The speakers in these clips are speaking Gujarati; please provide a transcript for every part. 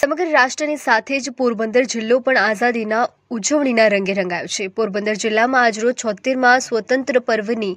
સમગ્ર રાષ્ટ્રની સાથે જ પોરબંદર જિલ્લો પણ આઝાદીના ઉજવણીના રંગે રંગાયો છે પોરબંદર જિલ્લામાં આજરોજ છોતેરમાં સ્વતંત્ર પર્વની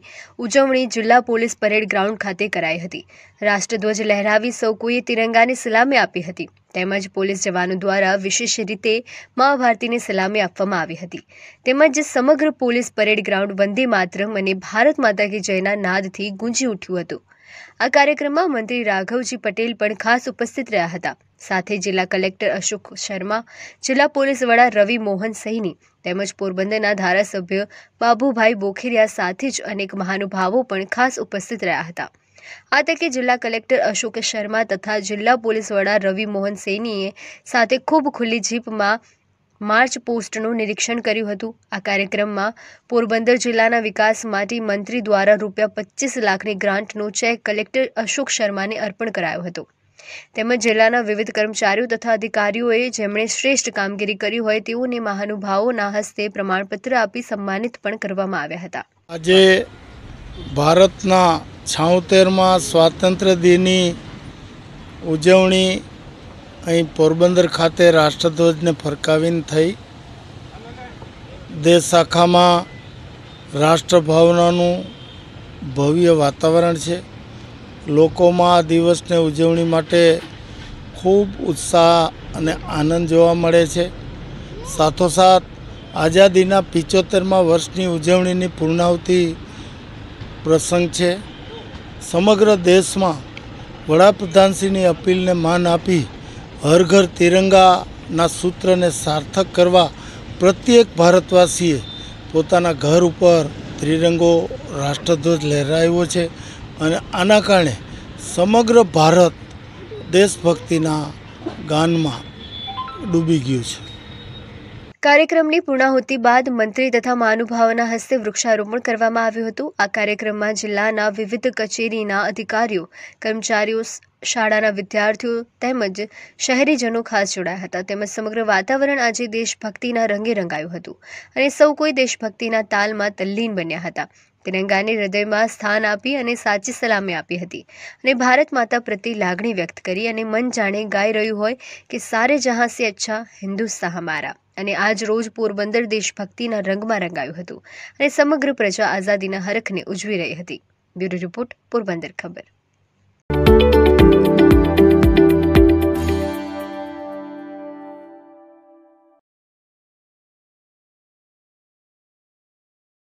ઉજવણી જિલ્લા પોલીસ પરેડ ગ્રાઉન્ડ ખાતે કરાઈ હતી રાષ્ટ્રધ્વજ લહેરાવી સૌ કોઈએ તિરંગાની સલામી આપી હતી તેમજ પોલીસ જવાનો દ્વારા વિશેષ રીતે મા ભારતીને સલામી આપવામાં આવી હતી તેમજ સમગ્ર પોલીસ પરેડ ગ્રાઉન્ડ વંદે માતરમ અને ભારત માતા કી જયના નાદથી ગુંજી ઉઠ્યું હતું આ કાર્યક્રમમાં મંત્રી રાઘવજી પટેલ પણ ખાસ ઉપસ્થિત રહ્યા હતા સાથે જિલ્લા કલેક્ટર અશોક શર્મા જિલ્લા પોલીસ વડા રવિ મોહન સૈની તેમજ પોરબંદરના ધારાસભ્ય બાબુભાઈ બોખેરિયા સાથે જ અનેક મહાનુભાવો પણ ખાસ ઉપસ્થિત રહ્યા હતા આ તકે જિલ્લા કલેક્ટર અશોક શર્મા તથા જિલ્લા પોલીસ વડા રવિ મોહન સૈનીએ સાથે ખૂબ ખુલ્લી જીપમાં માર્ચ પોસ્ટનું નિરીક્ષણ કર્યું હતું આ કાર્યક્રમમાં પોરબંદર જિલ્લાના વિકાસ માટે મંત્રી દ્વારા રૂપિયા પચીસ લાખની ગ્રાન્ટનો ચેક કલેક્ટર અશોક શર્માને અર્પણ કરાયો હતો તેમજ જિલ્લાના વિવિધ કર્મચારીઓ તથા અધિકારીઓએ જેમણે શ્રેષ્ઠ કામગીરી કરી હોય તેઓને મહાનુભાવોના હસ્તે પ્રમાણપત્ર આપી સન્માનિત પણ કરવામાં આવ્યા હતા આજે ભારતના છાંતેરમાં સ્વાતંત્ર્ય દિનની ઉજવણી અહીં પોરબંદર ખાતે રાષ્ટ્રધ્વજને ફરકાવીને થઈ દેશ શાખામાં રાષ્ટ્રભાવનાનું ભવ્ય વાતાવરણ છે લોકોમાં આ દિવસને ઉજવણી માટે ખૂબ ઉત્સાહ અને આનંદ જોવા મળે છે સાથોસાથ આઝાદીના પિચોતેરમાં વર્ષની ઉજવણીની પૂર્ણાવતિ પ્રસંગ છે સમગ્ર દેશમાં વડાપ્રધાનશ્રીની અપીલને માન આપી હર ઘર તિરંગાના સૂત્રને સાર્થક કરવા પ્રત્યેક ભારતવાસીએ પોતાના ઘર ઉપર ત્રિરંગો રાષ્ટ્રધ્વજ લહેરાવ્યો છે અને આના કારણે સમગ્ર ભારત દેશભક્તિના ગાનમાં ડૂબી ગયું છે કાર્યક્રમની પૂર્ણાહુતિ બાદ મંત્રી તથા મહાનુભાવના હસ્તે વૃક્ષારોપણ કરવામાં આવ્યું હતું આ કાર્યક્રમમાં જિલ્લાના વિવિધ કચેરીના અધિકારીઓ કર્મચારીઓ શાળાના વિદ્યાર્થીઓ તેમજ શહેરીજનો ખાસ જોડાયા હતા તેમજ સમગ્ર વાતાવરણ આજે દેશભક્તિના રંગે રંગાયું હતું અને સૌ કોઈ દેશભક્તિના તાલમાં તલ્લીન બન્યા હતા તિરંગાને હૃદયમાં સ્થાન આપી અને સાચી સલામી આપી હતી અને ભારત માતા પ્રત્યે લાગણી વ્યક્ત કરી અને મન જાણે ગાઈ રહ્યું હોય કે સારે જહાં સે અચ્છા હિન્દુસ્તા હમારા અને આજ રોજ પોરબંદર દેશભક્તિના રંગમાં રંગાયું હતું અને સમગ્ર પ્રજા આઝાદીના હરખને ઉજવી રહી હતી બ્યુરો રિપોર્ટ પોરબંદર ખબર